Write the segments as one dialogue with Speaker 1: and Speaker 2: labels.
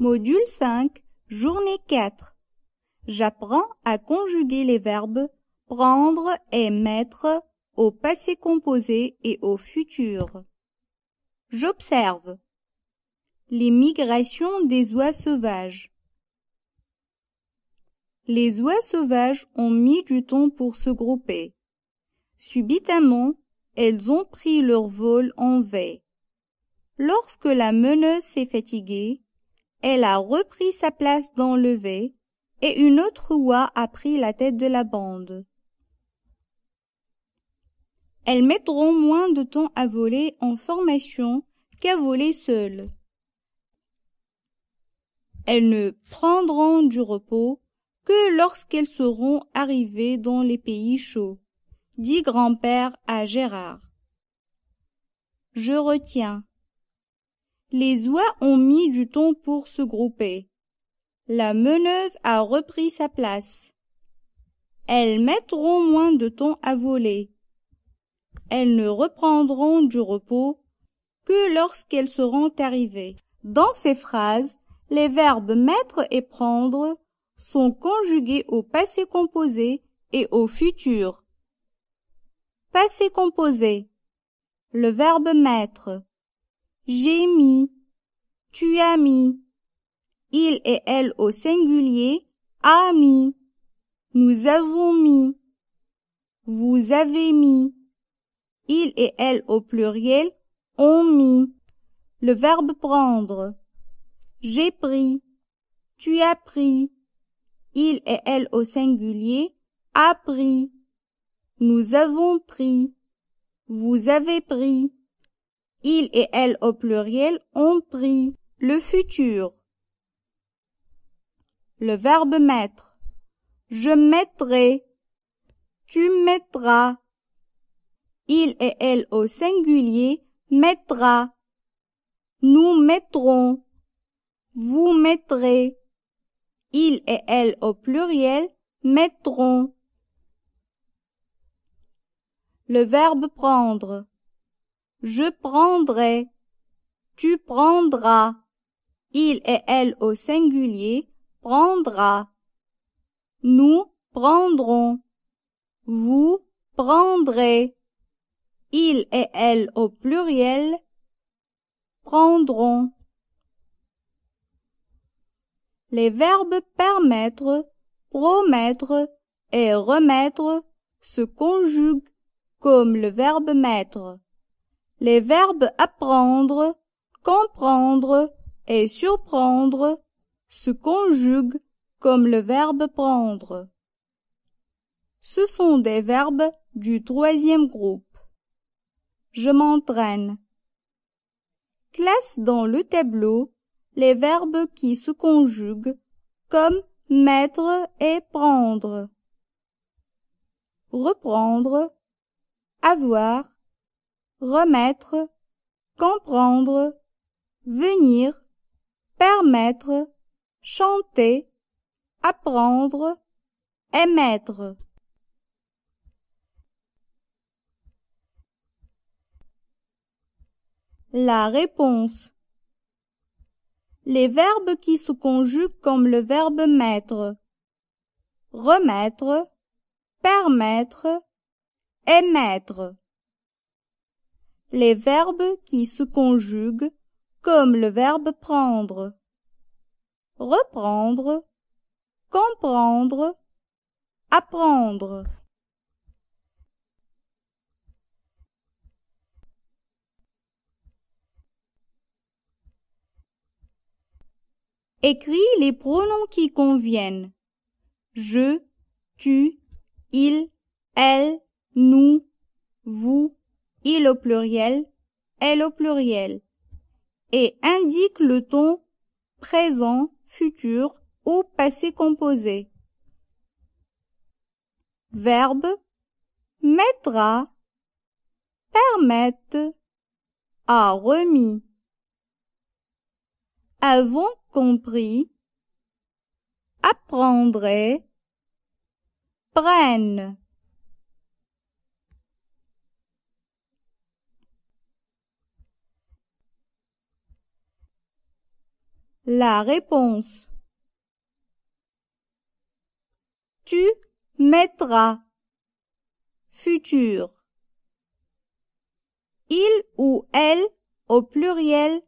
Speaker 1: Module 5, journée 4. J'apprends à conjuguer les verbes prendre et mettre au passé composé et au futur. J'observe. Les migrations des oies sauvages. Les oies sauvages ont mis du temps pour se grouper. Subitement, elles ont pris leur vol en V. Lorsque la meneuse s'est fatiguée, elle a repris sa place dans le V et une autre oie a pris la tête de la bande. Elles mettront moins de temps à voler en formation qu'à voler seules. Elles ne prendront du repos que lorsqu'elles seront arrivées dans les pays chauds, dit grand-père à Gérard. Je retiens. Les oies ont mis du temps pour se grouper. La meneuse a repris sa place. Elles mettront moins de temps à voler. Elles ne reprendront du repos que lorsqu'elles seront arrivées. Dans ces phrases, les verbes mettre et prendre sont conjugués au passé composé et au futur. Passé composé. Le verbe mettre. J'ai mis. Tu as mis. Il et elle au singulier a mis. Nous avons mis. Vous avez mis. Il et elle au pluriel ont mis. Le verbe prendre. J'ai pris. Tu as pris. Il et elle au singulier a pris. Nous avons pris. Vous avez pris. Il et elle au pluriel ont pris le futur. Le verbe mettre. Je mettrai. Tu mettras. Il et elle au singulier mettra. Nous mettrons. Vous mettrez. Il et elle au pluriel mettront. Le verbe prendre. Je prendrai. Tu prendras. Il et elle au singulier prendra. Nous prendrons. Vous prendrez. Il et elle au pluriel prendront. Les verbes permettre, promettre et remettre se conjuguent comme le verbe mettre. Les verbes apprendre, comprendre et surprendre se conjuguent comme le verbe prendre. Ce sont des verbes du troisième groupe. Je m'entraîne. Classe dans le tableau les verbes qui se conjuguent comme mettre et prendre. Reprendre, avoir, remettre, comprendre, venir, permettre, chanter, apprendre, émettre. La réponse. Les verbes qui se conjuguent comme le verbe mettre, remettre, permettre, émettre les verbes qui se conjuguent comme le verbe prendre, reprendre, comprendre, apprendre. Écris les pronoms qui conviennent. Je, tu, il, elle, nous, vous, il au pluriel, elle au pluriel, et indique le ton présent, futur ou passé composé. Verbe mettra, permettre, a remis. Avons compris, apprendrait »« prennent. La réponse. Tu mettras. Futur. Il ou elle au pluriel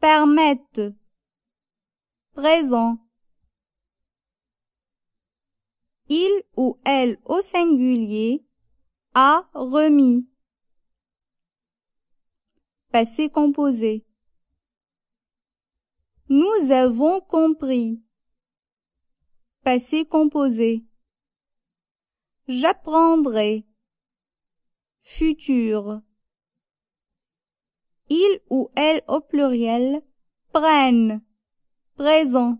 Speaker 1: permettent. Présent. Il ou elle au singulier a remis. Passé composé. Nous avons compris. Passé composé. J'apprendrai. Futur. Il ou elle au pluriel prennent. Présent.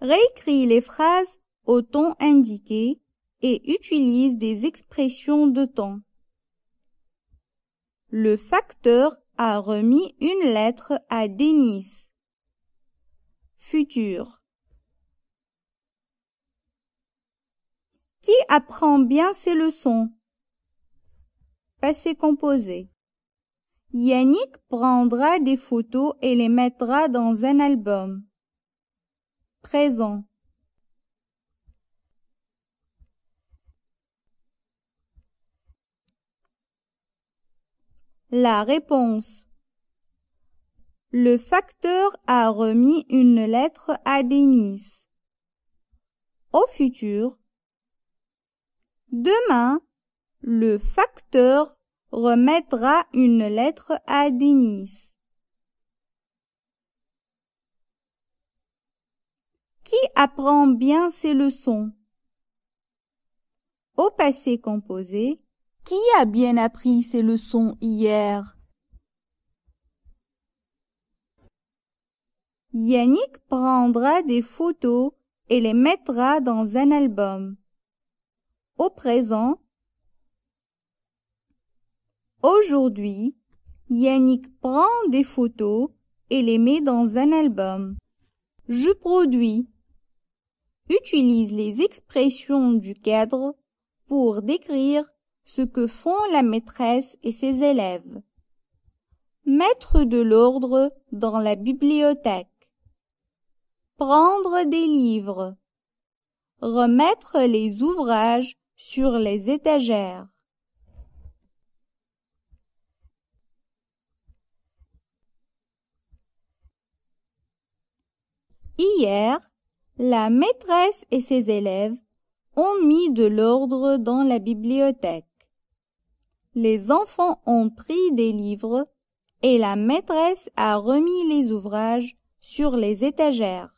Speaker 1: Réécris les phrases au ton indiqué et utilise des expressions de temps. Le facteur a remis une lettre à Denise futur. Qui apprend bien ses leçons Passé composé. Yannick prendra des photos et les mettra dans un album. Présent. La réponse le facteur a remis une lettre à Denis Au futur. Demain, le facteur remettra une lettre à Denis Qui apprend bien ses leçons Au passé composé, qui a bien appris ses leçons hier Yannick prendra des photos et les mettra dans un album. Au présent, aujourd'hui, Yannick prend des photos et les met dans un album. Je produis. Utilise les expressions du cadre pour décrire ce que font la maîtresse et ses élèves. Mettre de l'ordre dans la bibliothèque prendre des livres, remettre les ouvrages sur les étagères. Hier, la maîtresse et ses élèves ont mis de l'ordre dans la bibliothèque. Les enfants ont pris des livres et la maîtresse a remis les ouvrages sur les étagères.